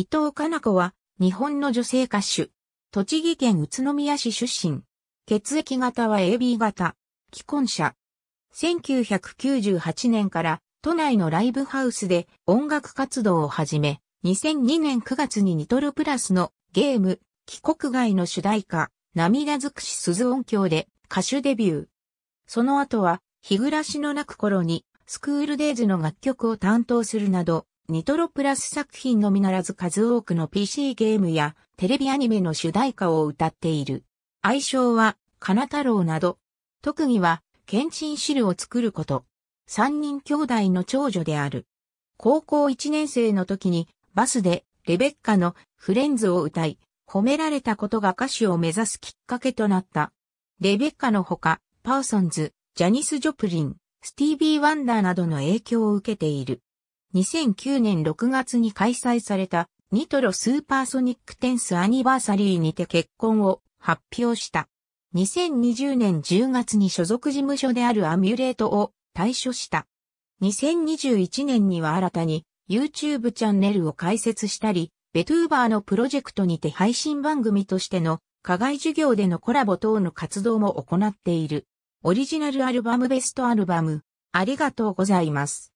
伊藤かな子は、日本の女性歌手。栃木県宇都宮市出身。血液型は AB 型。既婚者。1998年から都内のライブハウスで音楽活動を始め、2002年9月にニトロプラスのゲーム、帰国外の主題歌、涙尽くし鈴音響で歌手デビュー。その後は、日暮らしの泣く頃に、スクールデイズの楽曲を担当するなど、ニトロプラス作品のみならず数多くの PC ゲームやテレビアニメの主題歌を歌っている。愛称は、カタ太郎など、特技は、ケンチン汁を作ること。三人兄弟の長女である。高校一年生の時に、バスで、レベッカのフレンズを歌い、褒められたことが歌手を目指すきっかけとなった。レベッカのほか、パーソンズ、ジャニス・ジョプリン、スティービー・ワンダーなどの影響を受けている。2009年6月に開催されたニトロスーパーソニックテンスアニバーサリーにて結婚を発表した。2020年10月に所属事務所であるアミュレートを退所した。2021年には新たに YouTube チャンネルを開設したり、ベトゥーバーのプロジェクトにて配信番組としての課外授業でのコラボ等の活動も行っている。オリジナルアルバムベストアルバム、ありがとうございます。